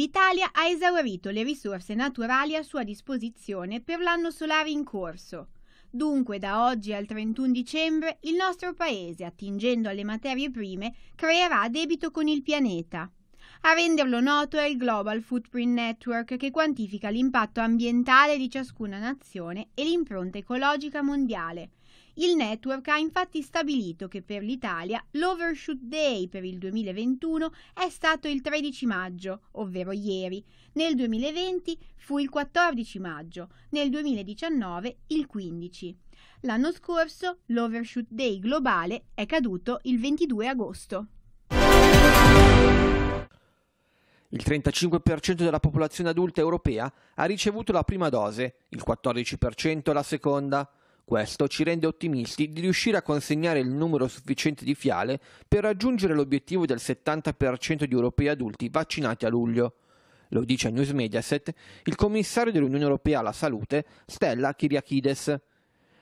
l'Italia ha esaurito le risorse naturali a sua disposizione per l'anno solare in corso. Dunque, da oggi al 31 dicembre, il nostro Paese, attingendo alle materie prime, creerà debito con il pianeta. A renderlo noto è il Global Footprint Network che quantifica l'impatto ambientale di ciascuna nazione e l'impronta ecologica mondiale. Il network ha infatti stabilito che per l'Italia l'Overshoot Day per il 2021 è stato il 13 maggio, ovvero ieri, nel 2020 fu il 14 maggio, nel 2019 il 15. L'anno scorso l'Overshoot Day globale è caduto il 22 agosto. Il 35% della popolazione adulta europea ha ricevuto la prima dose, il 14% la seconda. Questo ci rende ottimisti di riuscire a consegnare il numero sufficiente di fiale per raggiungere l'obiettivo del 70% di europei adulti vaccinati a luglio. Lo dice a News Mediaset il commissario dell'Unione Europea alla Salute, Stella Kiriakides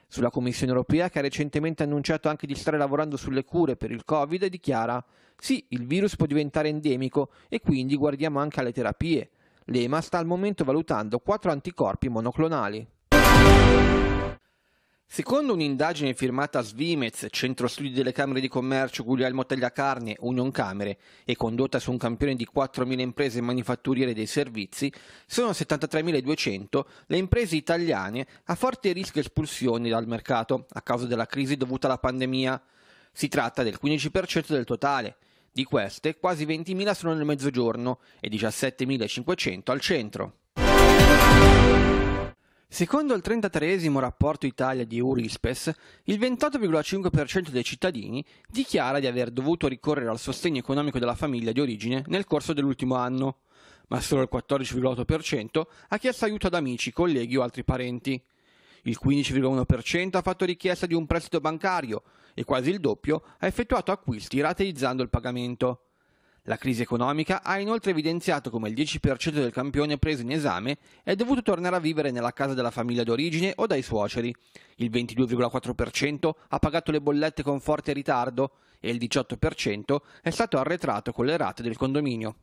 sulla Commissione europea che ha recentemente annunciato anche di stare lavorando sulle cure per il Covid dichiara sì, il virus può diventare endemico e quindi guardiamo anche alle terapie. L'EMA sta al momento valutando quattro anticorpi monoclonali. Secondo un'indagine firmata a Svimez, Centro Studi delle Camere di Commercio Guglielmo Tagliacarne, Union Camere, e condotta su un campione di 4.000 imprese manifatturiere dei servizi, sono 73.200 le imprese italiane a forte rischio espulsione dal mercato a causa della crisi dovuta alla pandemia. Si tratta del 15% del totale. Di queste, quasi 20.000 sono nel mezzogiorno e 17.500 al centro. Secondo il 33 rapporto Italia di Eurispes, il 28,5% dei cittadini dichiara di aver dovuto ricorrere al sostegno economico della famiglia di origine nel corso dell'ultimo anno, ma solo il 14,8% ha chiesto aiuto ad amici, colleghi o altri parenti. Il 15,1% ha fatto richiesta di un prestito bancario e quasi il doppio ha effettuato acquisti rateizzando il pagamento. La crisi economica ha inoltre evidenziato come il 10% del campione preso in esame è dovuto tornare a vivere nella casa della famiglia d'origine o dai suoceri, il 22,4% ha pagato le bollette con forte ritardo e il 18% è stato arretrato con le rate del condominio.